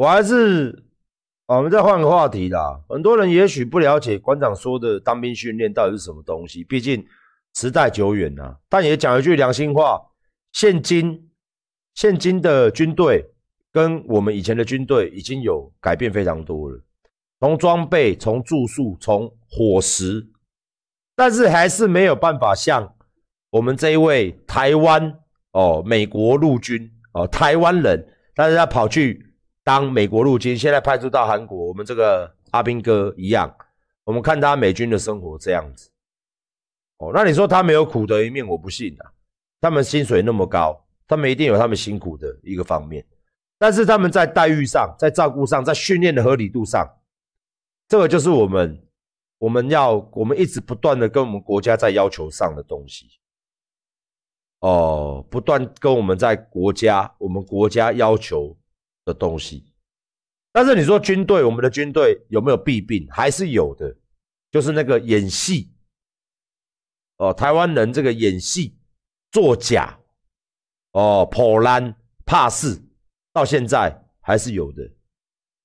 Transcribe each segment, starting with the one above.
我还是，我们再换个话题啦。很多人也许不了解馆长说的当兵训练到底是什么东西，毕竟时代久远啊。但也讲一句良心话，现今现今的军队跟我们以前的军队已经有改变非常多了，从装备、从住宿、从伙食，但是还是没有办法像我们这一位台湾哦，美国陆军哦，台湾人，但是他跑去。当美国陆军现在派出到韩国，我们这个阿兵哥一样，我们看他美军的生活这样子，哦，那你说他没有苦的一面，我不信啊！他们薪水那么高，他们一定有他们辛苦的一个方面，但是他们在待遇上、在照顾上、在训练的合理度上，这个就是我们我们要我们一直不断的跟我们国家在要求上的东西，哦，不断跟我们在国家我们国家要求。的东西，但是你说军队，我们的军队有没有弊病？还是有的，就是那个演戏，哦，台湾人这个演戏作假，哦，破烂怕事，到现在还是有的，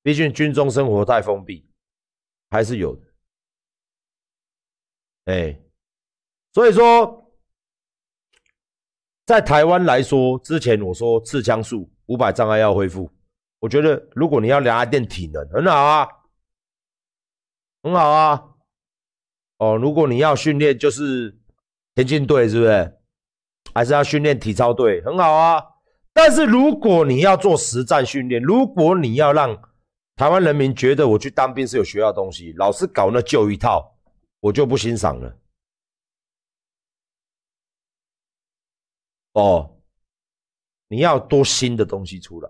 毕竟军中生活太封闭，还是有的，哎，所以说，在台湾来说，之前我说刺枪术五百障碍要恢复。我觉得，如果你要聊练体能，很好啊，很好啊。哦，如果你要训练，就是田径队，是不是？还是要训练体操队，很好啊。但是如果你要做实战训练，如果你要让台湾人民觉得我去当兵是有学到东西，老是搞那旧一套，我就不欣赏了。哦，你要多新的东西出来。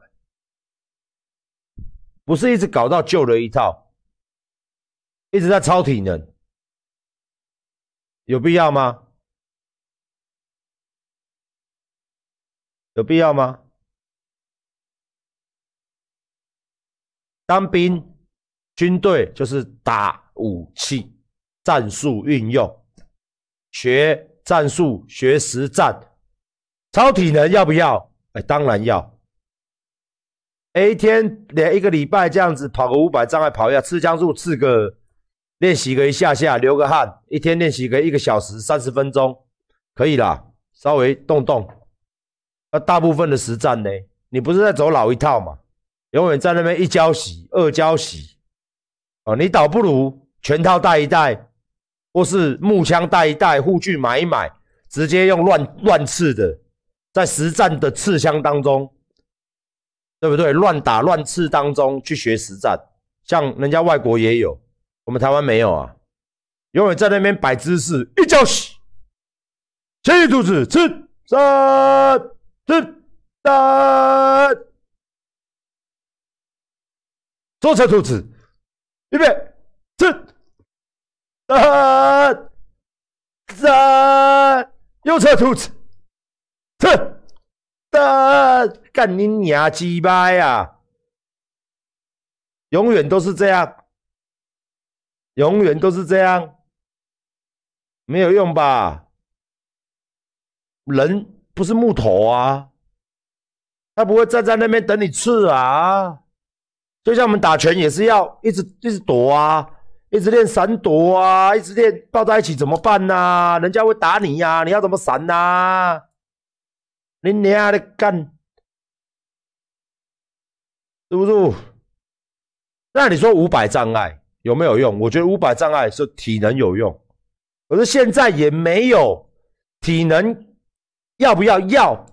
不是一直搞到旧的一套，一直在超体能，有必要吗？有必要吗？当兵，军队就是打武器，战术运用，学战术，学实战，超体能要不要？哎，当然要。一天连一个礼拜这样子跑个五百障碍跑一下，刺枪术刺个练习个一下下流个汗，一天练习个一个小时三十分钟可以啦，稍微动动。那大部分的实战呢，你不是在走老一套嘛？永远在那边一交洗二交洗，哦，你倒不如全套带一带，或是木枪带一带，护具买一买，直接用乱乱刺的，在实战的刺枪当中。对不对？乱打乱刺当中去学实战，像人家外国也有，我们台湾没有啊。永远在那边摆姿势，一脚洗，前侧兔子吃三，刺三，左侧兔子预备，刺三三，右侧兔子刺。干你娘鸡巴呀！永远都是这样，永远都是这样，没有用吧？人不是木头啊，他不会站在那边等你刺啊。就像我们打拳也是要一直一直躲啊，一直练闪躲啊，一直练抱在一起怎么办呢？人家会打你呀，你要怎么闪啊？你你还干，是不是？那你说五百障碍有没有用？我觉得五百障碍是体能有用，可是现在也没有体能，要不要？要。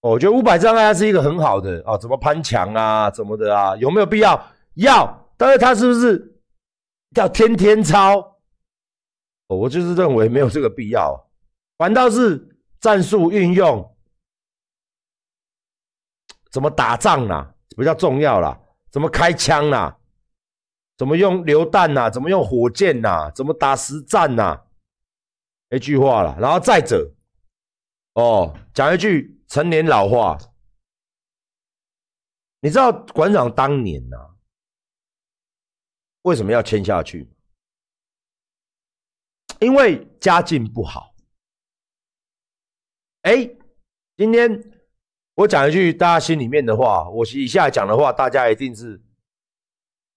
我觉得五百障碍它是一个很好的啊，怎么攀墙啊，怎么的啊？有没有必要？要。但是它是不是要天天超？我就是认为没有这个必要，反倒是。战术运用怎么打仗啦，比较重要啦，怎么开枪啦？怎么用榴弹啦？怎么用火箭啦？怎么打实战呐？一句话了。然后再者，哦，讲一句陈年老话，你知道馆长当年呐为什么要签下去？因为家境不好。哎，今天我讲一句大家心里面的话，我以下讲的话，大家一定是，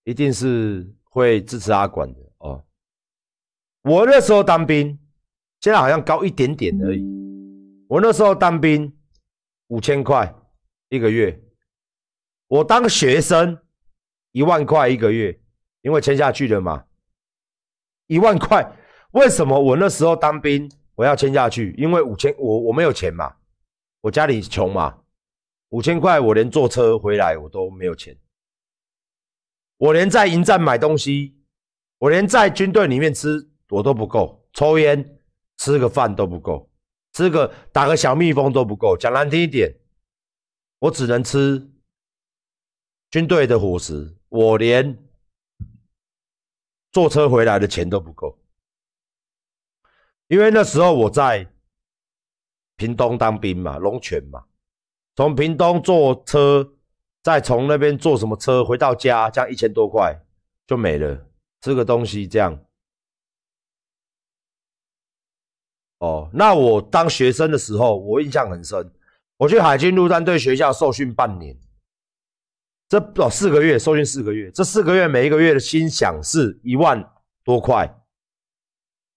一定是会支持阿管的哦。我那时候当兵，现在好像高一点点而已。我那时候当兵五千块一个月，我当学生一万块一个月，因为签下去了嘛，一万块。为什么我那时候当兵？我要签下去，因为五千，我我没有钱嘛，我家里穷嘛，五千块我连坐车回来我都没有钱，我连在营站买东西，我连在军队里面吃我都不够，抽烟吃个饭都不够，吃个打个小蜜蜂都不够，讲难听一点，我只能吃军队的伙食，我连坐车回来的钱都不够。因为那时候我在屏东当兵嘛，龙泉嘛，从屏东坐车，再从那边坐什么车回到家，这样一千多块就没了，吃个东西这样。哦，那我当学生的时候，我印象很深，我去海军陆战队学校受训半年，这哦四个月，受训四个月，这四个月每一个月的薪饷是一万多块。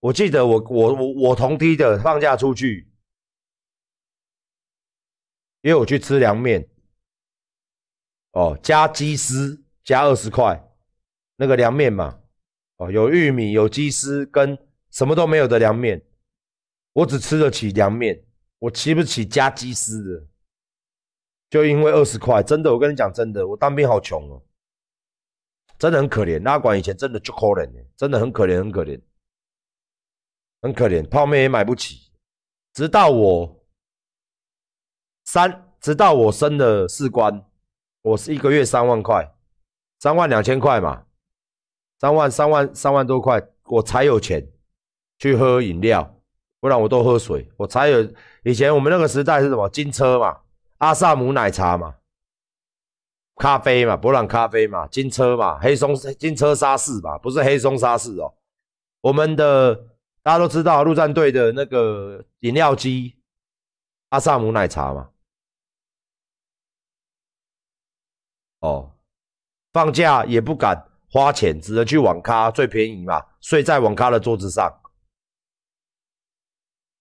我记得我我我我同梯的放假出去，因为我去吃凉面，哦，加鸡丝加二十块，那个凉面嘛，哦，有玉米有鸡丝跟什么都没有的凉面，我只吃得起凉面，我吃不起加鸡丝的，就因为二十块，真的，我跟你讲真的，我当兵好穷哦，真的很可怜，拉管以前真的绝可怜真的很可怜很可怜。很可怜，泡面也买不起。直到我三，直到我升了士官，我是一个月三万块，三万两千块嘛，三万三万三万多块，我才有钱去喝饮料，不然我都喝水。我才有以前我们那个时代是什么金车嘛，阿萨姆奶茶嘛，咖啡嘛，博朗咖啡嘛，金车嘛，黑松金车沙士嘛，不是黑松沙士哦，我们的。大家都知道陆战队的那个饮料机阿萨姆奶茶嘛？哦，放假也不敢花钱，只能去网咖最便宜嘛，睡在网咖的桌子上。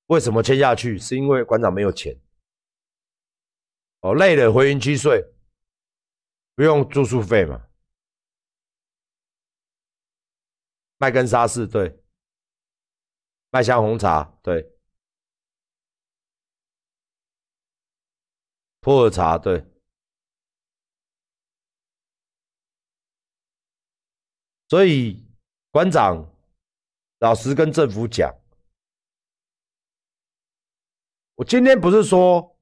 为什么签下去？是因为馆长没有钱。哦，累了回园区睡，不用住宿费嘛。麦根沙士对。麦香红茶，对；普洱茶，对。所以馆长，老实跟政府讲，我今天不是说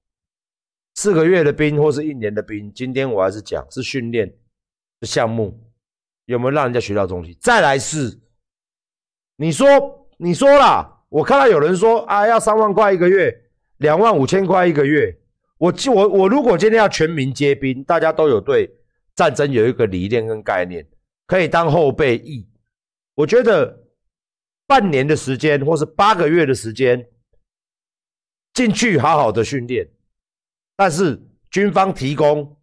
四个月的兵或是一年的兵，今天我还是讲是训练的项目有没有让人家学到东西？再来是你说。你说啦，我看到有人说啊，要三万块一个月，两万五千块一个月。我我我，如果今天要全民皆兵，大家都有对战争有一个理念跟概念，可以当后备役。我觉得半年的时间，或是八个月的时间，进去好好的训练，但是军方提供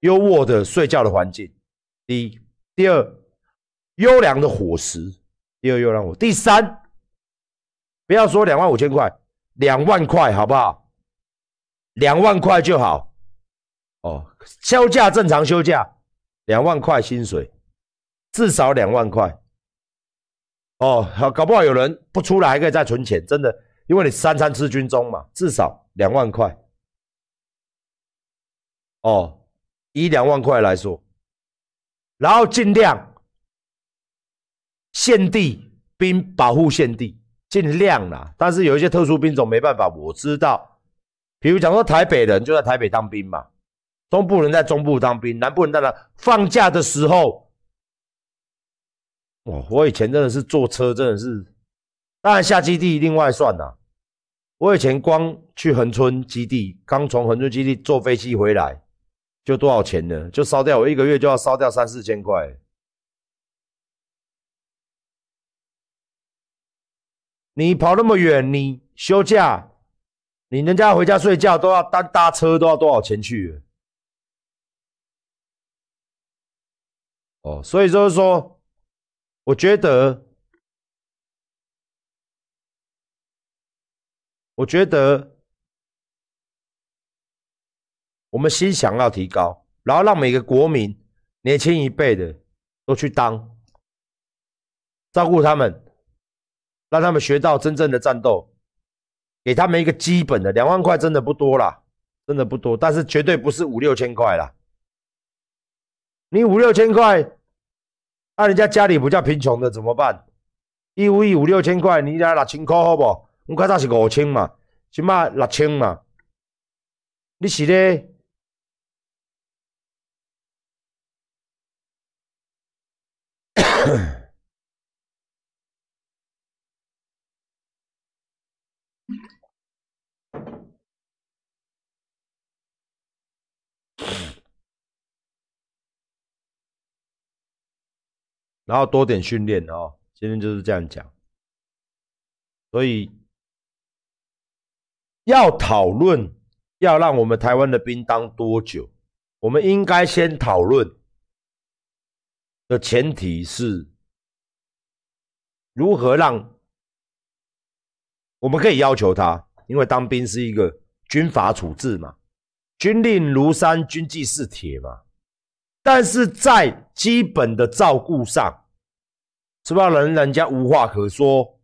优渥的睡觉的环境，第一，第二，优良的伙食。第二，又让我第三，不要说两万五千块，两万块好不好？两万块就好哦。休假正常休假，两万块薪水，至少两万块哦。好，搞不好有人不出来，还可以再存钱，真的，因为你三餐吃军中嘛，至少两万块哦，一两万块来说，然后尽量。献地兵保护献地，尽量啦。但是有一些特殊兵种没办法，我知道。比如讲说，台北人就在台北当兵嘛，中部人在中部当兵，南部人在那放假的时候，哇！我以前真的是坐车，真的是，当然下基地另外算啦。我以前光去横村基地，刚从横村基地坐飞机回来，就多少钱呢？就烧掉我一个月就要烧掉三四千块。你跑那么远，你休假，你人家回家睡觉都要搭搭车，都要多少钱去？哦，所以就是说，我觉得，我觉得，我们心想要提高，然后让每个国民年轻一辈的都去当，照顾他们。让他们学到真正的战斗，给他们一个基本的两万块，真的不多啦，真的不多，但是绝对不是五六千块啦。你五六千块，那人家家里比较贫穷的怎么办？一五一五六千块，你家六清块好不？我看到是五千嘛，起码六千嘛，你是嘞？然后多点训练哦，今天就是这样讲。所以要讨论要让我们台湾的兵当多久，我们应该先讨论的前提是，如何让我们可以要求他，因为当兵是一个军法处置嘛，军令如山，军纪似铁嘛。但是在基本的照顾上，是不让人家无话可说，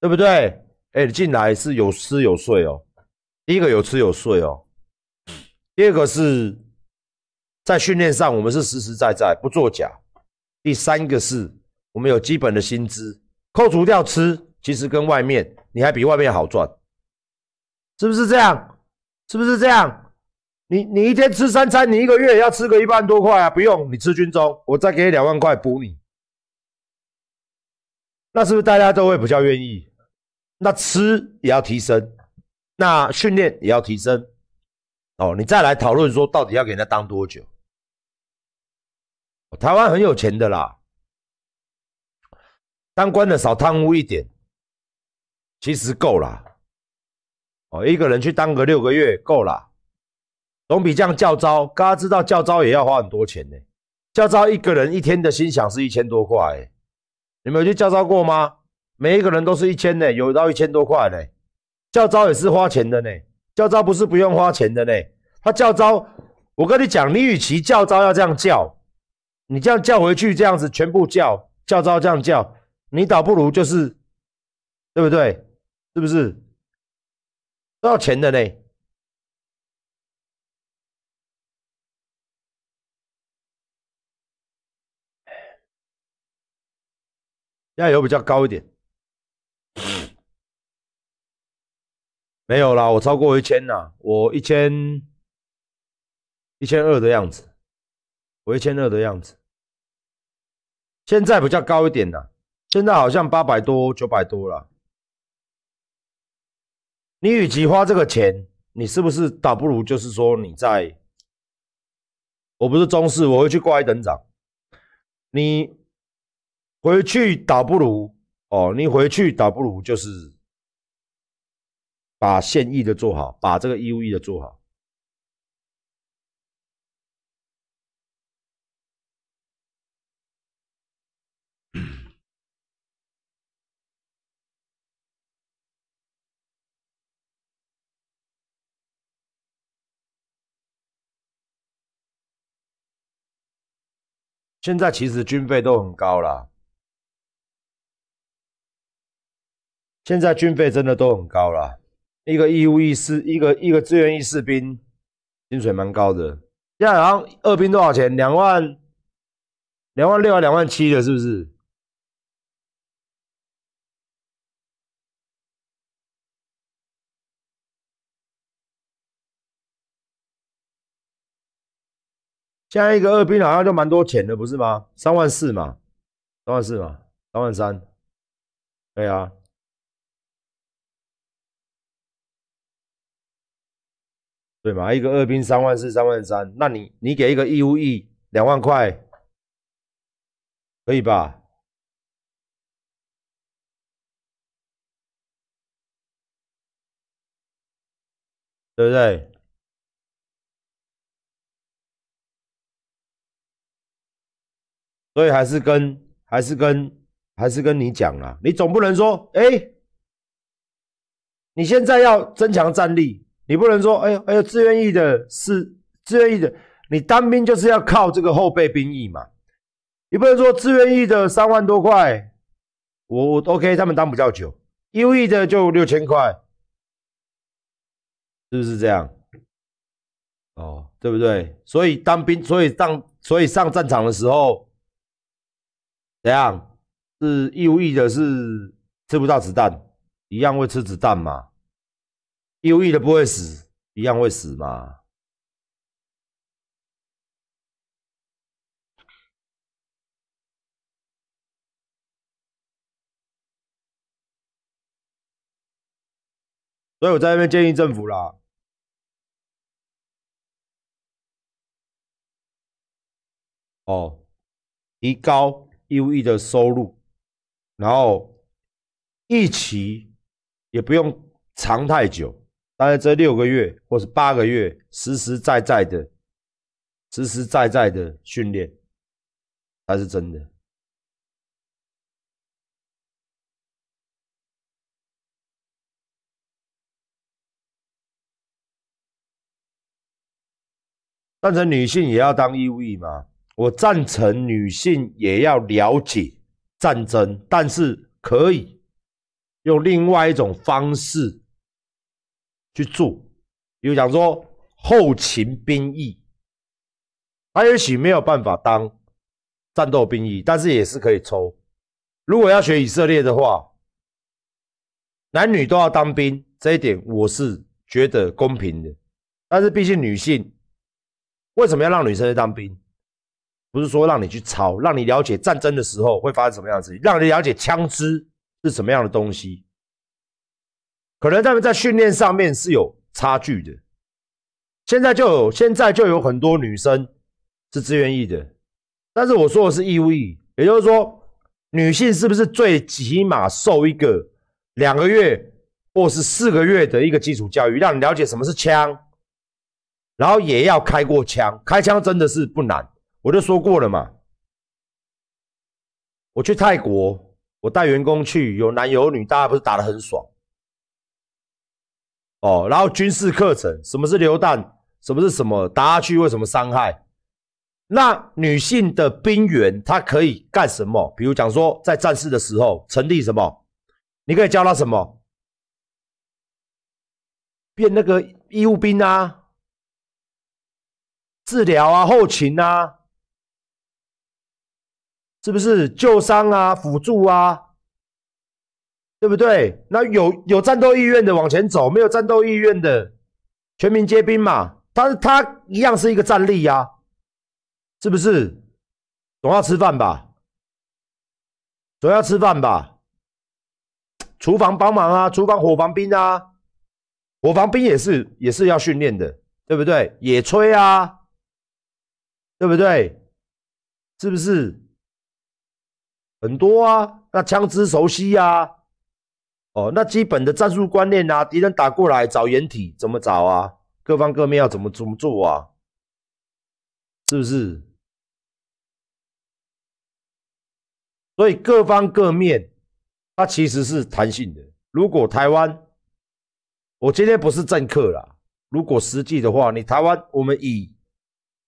对不对？哎，进来是有吃有睡哦。第一个有吃有睡哦。第二个是在训练上，我们是实实在在，不作假。第三个是我们有基本的薪资，扣除掉吃，其实跟外面你还比外面好赚，是不是这样？是不是这样？你你一天吃三餐，你一个月要吃个一万多块啊？不用，你吃军中，我再给你两万块补你。那是不是大家都会比较愿意？那吃也要提升，那训练也要提升，哦，你再来讨论说到底要给人家当多久？台湾很有钱的啦，当官的少贪污一点，其实够啦。哦，一个人去当个六个月够啦，总比这样叫招。大家知道叫招也要花很多钱呢，叫招一个人一天的薪饷是一千多块你们去教招过吗？每一个人都是一千呢，有到一千多块呢。教招也是花钱的呢。教招不是不用花钱的呢。他教招，我跟你讲，你与其教招要这样叫，你这样叫回去，这样子全部叫，教招这样叫，你倒不如就是，对不对？是不是？都要钱的呢。加油比较高一点，没有啦，我超过一千啦，我一千一千二的样子，我一千二的样子，现在比较高一点啦，现在好像八百多九百多了。你与其花这个钱，你是不是倒不如就是说你在，我不是中式，我会去挂一等奖。你。回去倒不如哦，你回去倒不如就是把现役的做好，把这个义务役的做好。现在其实军费都很高了。现在军费真的都很高了，一个义务役士，一个一个志愿役士兵薪水蛮高的。现在好像二兵多少钱？两万，两万六还是两万七的，是不是？现在一个二兵好像就蛮多钱的，不是吗？三万四嘛，三万四嘛，三万三。对啊。对嘛，一个二兵三万四，三万三。那你你给一个义务役两万块，可以吧？对不对？所以还是跟还是跟还是跟你讲啦，你总不能说，哎，你现在要增强战力。你不能说，哎呦，哎呦，自愿意的是自愿意的，你当兵就是要靠这个后备兵役嘛。你不能说自愿意的三万多块，我我 OK，他们当不较久，义务役的就六千块，是不是这样？哦，对不对？所以当兵，所以当所以上战场的时候，怎样？是义务役的是吃不到子弹，一样会吃子弹嘛？U E 的不会死，一样会死嘛。所以我在那边建议政府啦，哦，提高优异的收入，然后一起也不用藏太久。但是这六个月或是八个月，实实在在的、实实在在的训练才是真的。赞成女性也要当义务役吗？我赞成女性也要了解战争，但是可以用另外一种方式。去住，比如讲说后勤兵役，他也许没有办法当战斗兵役，但是也是可以抽。如果要学以色列的话，男女都要当兵，这一点我是觉得公平的。但是毕竟女性为什么要让女生去当兵？不是说让你去抄，让你了解战争的时候会发生什么样的事情，让你了解枪支是什么样的东西。可能他们在训练上面是有差距的。现在就有，现在就有很多女生是自愿意的，但是我说的是义务役，也就是说，女性是不是最起码受一个两个月或是四个月的一个基础教育，让你了解什么是枪，然后也要开过枪。开枪真的是不难，我就说过了嘛。我去泰国，我带员工去，有男有女，大家不是打得很爽。哦，然后军事课程，什么是榴弹，什么是什么打下去为什么伤害？那女性的兵员她可以干什么？比如讲说在战事的时候成立什么？你可以教她什么？变那个义务兵啊，治疗啊，后勤啊，是不是救伤啊，辅助啊？对不对？那有有战斗意愿的往前走，没有战斗意愿的，全民皆兵嘛。他他一样是一个战力呀，是不是？总要吃饭吧，总要吃饭吧。厨房帮忙啊，厨房火防兵啊，火防兵也是也是要训练的，对不对？野炊啊，对不对？是不是？很多啊，那枪支熟悉呀。哦，那基本的战术观念啊，敌人打过来找掩体，怎么找啊？各方各面要怎么怎么做啊？是不是？所以各方各面，它其实是弹性的。如果台湾，我今天不是政客啦。如果实际的话，你台湾，我们以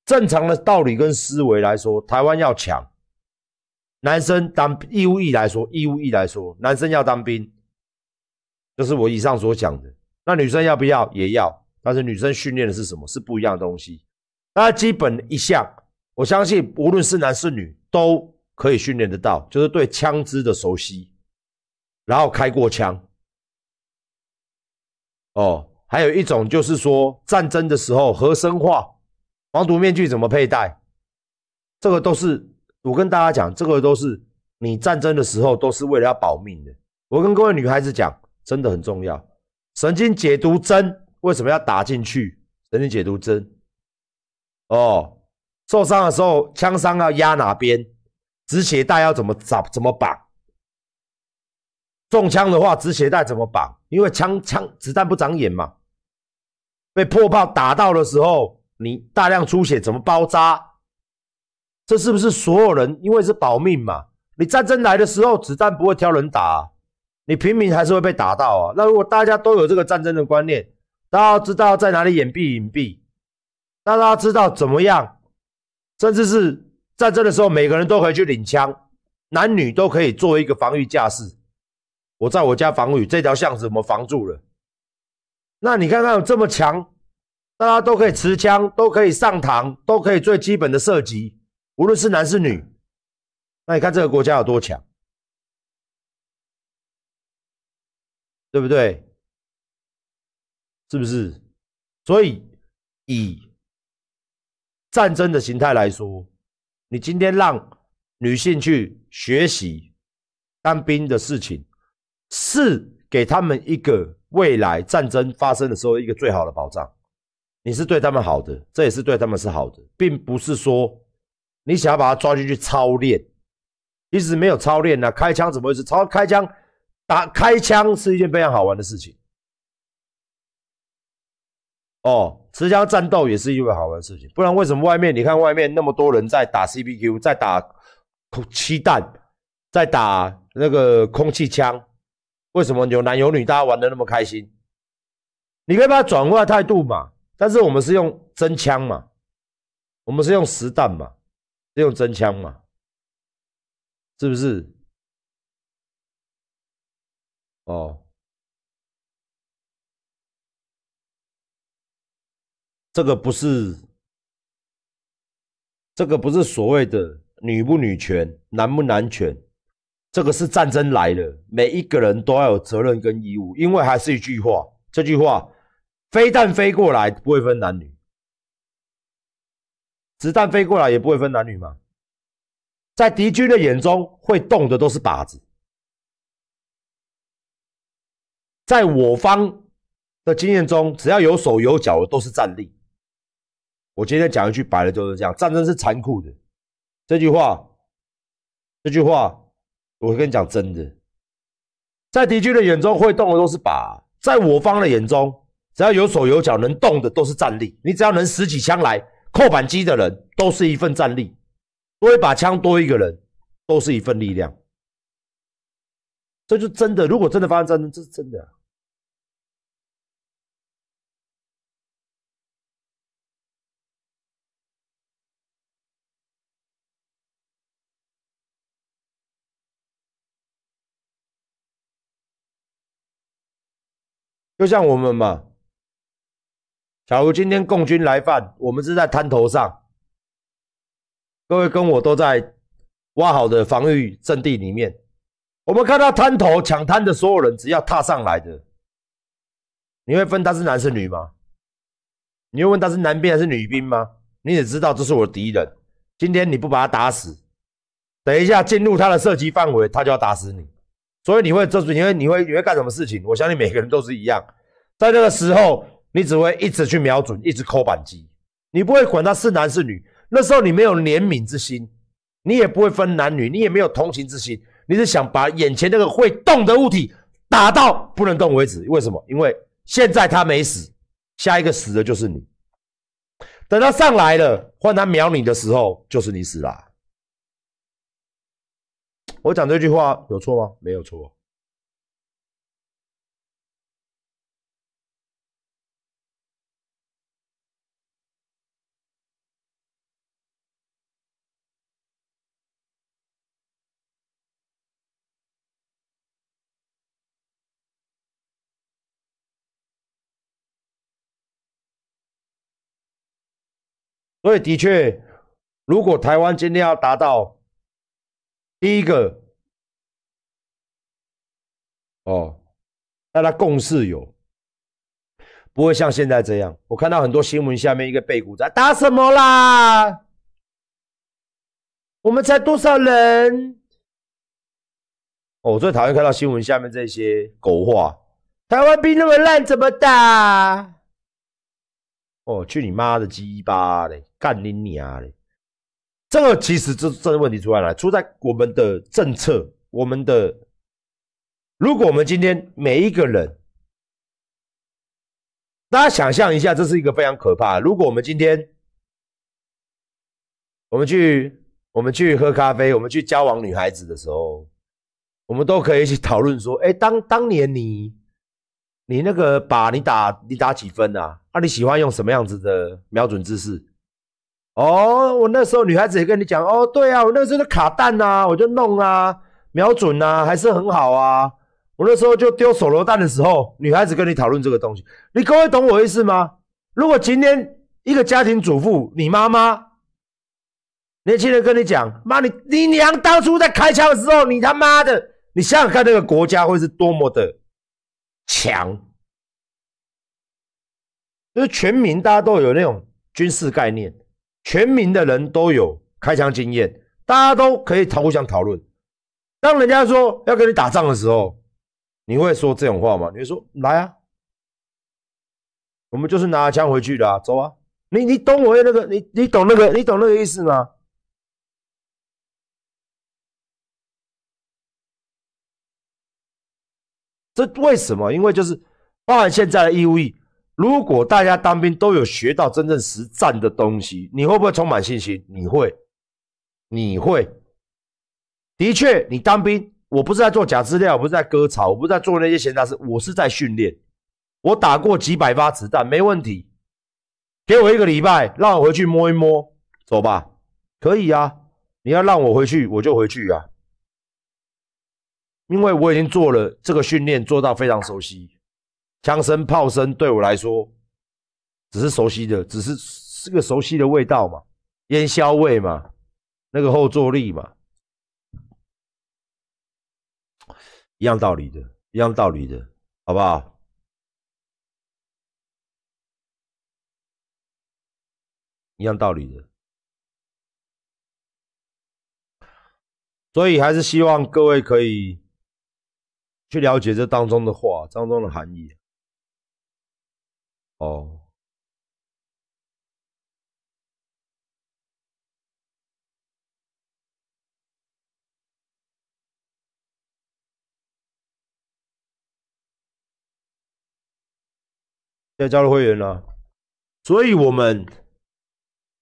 正常的道理跟思维来说，台湾要强，男生当义务役来说，义务役来说，男生要当兵。就是我以上所讲的，那女生要不要也要？但是女生训练的是什么？是不一样的东西。那基本一项，我相信无论是男是女都可以训练得到，就是对枪支的熟悉，然后开过枪。哦，还有一种就是说战争的时候，合生化防毒面具怎么佩戴？这个都是我跟大家讲，这个都是你战争的时候都是为了要保命的。我跟各位女孩子讲。真的很重要，神经解毒针为什么要打进去？神经解毒针，哦，受伤的时候枪伤要压哪边？止血带要怎么怎么绑？中枪的话，止血带怎么绑？因为枪枪子弹不长眼嘛。被破炮打到的时候，你大量出血怎么包扎？这是不是所有人？因为是保命嘛。你战争来的时候，子弹不会挑人打。你平民还是会被打到啊？那如果大家都有这个战争的观念，大家知道在哪里掩蔽隐蔽，大家知道怎么样，甚至是战争的时候，每个人都可以去领枪，男女都可以做一个防御架势。我在我家防御这条巷子，我们防住了。那你看看这么强，大家都可以持枪，都可以上膛，都可以最基本的射击，无论是男是女。那你看这个国家有多强？对不对？是不是？所以，以战争的形态来说，你今天让女性去学习当兵的事情，是给他们一个未来战争发生的时候一个最好的保障。你是对他们好的，这也是对他们是好的，并不是说你想要把他抓进去操练，一直没有操练呢，开枪怎么回事？操开枪。打开枪是一件非常好玩的事情哦，持枪战斗也是一件好玩的事情，不然为什么外面你看外面那么多人在打 CPQ，在打气弹，在打那个空气枪？为什么有男有女，大家玩的那么开心？你可以把它转化态度嘛，但是我们是用真枪嘛，我们是用实弹嘛，是用真枪嘛，是不是？哦，这个不是，这个不是所谓的女不女权、男不男权，这个是战争来了，每一个人都要有责任跟义务。因为还是一句话，这句话：飞弹飞过来不会分男女，子弹飞过来也不会分男女嘛。在敌军的眼中，会动的都是靶子。在我方的经验中，只要有手有脚的都是战力。我今天讲一句白的，就是这样：战争是残酷的。这句话，这句话，我会跟你讲真的。在敌军的眼中，会动的都是把；在我方的眼中，只要有手有脚能动的都是战力。你只要能拾起枪来扣扳机的人，都是一份战力。多一把枪，多一个人，都是一份力量。这就真的，如果真的发生战争，这是真的。就像我们嘛，假如今天共军来犯，我们是在滩头上，各位跟我都在挖好的防御阵地里面。我们看到滩头抢滩的所有人，只要踏上来的，你会分他是男是女吗？你会问他是男兵还是女兵吗？你也知道这是我的敌人，今天你不把他打死，等一下进入他的射击范围，他就要打死你。所以你会这，是因为你会你会干什么事情？我相信每个人都是一样，在那个时候，你只会一直去瞄准，一直扣扳机，你不会管他是男是女。那时候你没有怜悯之心，你也不会分男女，你也没有同情之心，你是想把眼前那个会动的物体打到不能动为止。为什么？因为现在他没死，下一个死的就是你。等他上来了，换他瞄你的时候，就是你死了。我讲这句话有错吗？没有错。所以的确，如果台湾今天要达到，第一个，哦，大家共事有，不会像现在这样。我看到很多新闻下面一个背骨在打什么啦？我们才多少人？哦，我最讨厌看到新闻下面这些狗话。台湾兵那么烂，怎么打？哦，去你妈的鸡巴嘞，干你娘嘞！这个其实这这个问题出在了，出在我们的政策，我们的。如果我们今天每一个人，大家想象一下，这是一个非常可怕。如果我们今天，我们去我们去喝咖啡，我们去交往女孩子的时候，我们都可以一起讨论说，哎，当当年你，你那个把你打你打几分啊？啊，你喜欢用什么样子的瞄准姿势？哦，我那时候女孩子也跟你讲，哦，对啊，我那时候就卡弹呐，我就弄啊，瞄准呐，还是很好啊。我那时候就丢手榴弹的时候，女孩子跟你讨论这个东西，你各位懂我意思吗？如果今天一个家庭主妇，你妈妈，年轻人跟你讲，妈你你娘当初在开枪的时候，你他妈的，你想想看那个国家会是多么的强，就是全民大家都有那种军事概念。全民的人都有开枪经验，大家都可以互相讨论。当人家说要跟你打仗的时候，你会说这种话吗？你会说来啊，我们就是拿枪回去的，啊，走啊！你你懂我那个，你你懂那个，你懂那个意思吗？这为什么？因为就是包含现在的义务役。如果大家当兵都有学到真正实战的东西，你会不会充满信心？你会，你会。的确，你当兵，我不是在做假资料，我不是在割草，我不是在做那些闲杂事，我是在训练。我打过几百发子弹，没问题。给我一个礼拜，让我回去摸一摸，走吧。可以啊，你要让我回去，我就回去啊。因为我已经做了这个训练，做到非常熟悉。枪声、炮声，对我来说，只是熟悉的，只是是个熟悉的味道嘛，烟硝味嘛，那个后坐力嘛，一样道理的，一样道理的，好不好？一样道理的。所以还是希望各位可以去了解这当中的话，当中的含义。哦，要加入会员了，所以我们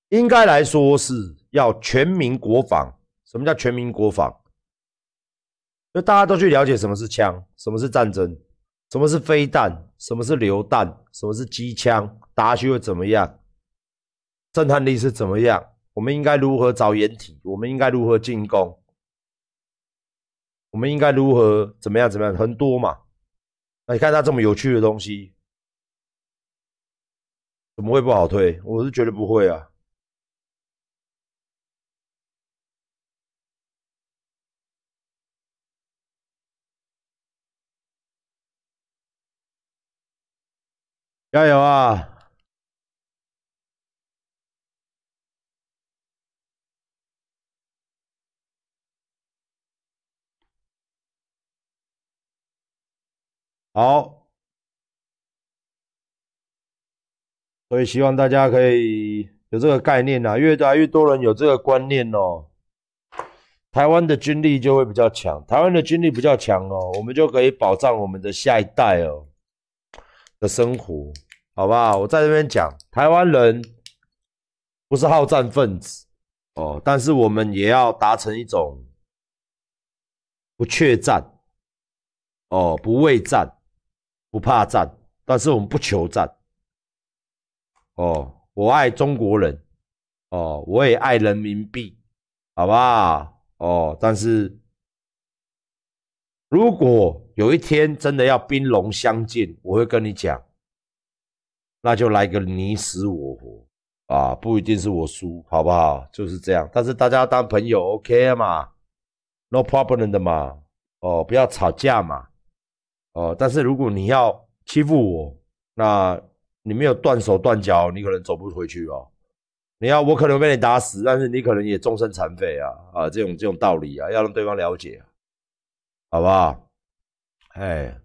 应该来说是要全民国防。什么叫全民国防？就大家都去了解什么是枪，什么是战争。什么是飞弹？什么是榴弹？什么是机枪？打去来怎么样？震撼力是怎么样？我们应该如何找掩体？我们应该如何进攻？我们应该如何怎么样？怎么样？很多嘛。那你看它这么有趣的东西，怎么会不好推？我是觉得不会啊。加油啊！好，所以希望大家可以有这个概念呐。越来越多人有这个观念哦，台湾的军力就会比较强。台湾的军力比较强哦，我们就可以保障我们的下一代哦的生活。好不好？我在这边讲，台湾人不是好战分子哦，但是我们也要达成一种不怯战哦，不畏战，不怕战，但是我们不求战哦。我爱中国人哦，我也爱人民币，好不好？哦，但是如果有一天真的要兵戎相见，我会跟你讲。那就来个你死我活啊，不一定是我输，好不好？就是这样。但是大家当朋友，OK 嘛？No problem 的嘛。哦，不要吵架嘛。哦，但是如果你要欺负我，那你没有断手断脚，你可能走不回去哦。你要我可能被你打死，但是你可能也终身残废啊啊！这种这种道理啊，要让对方了解，好不好？哎。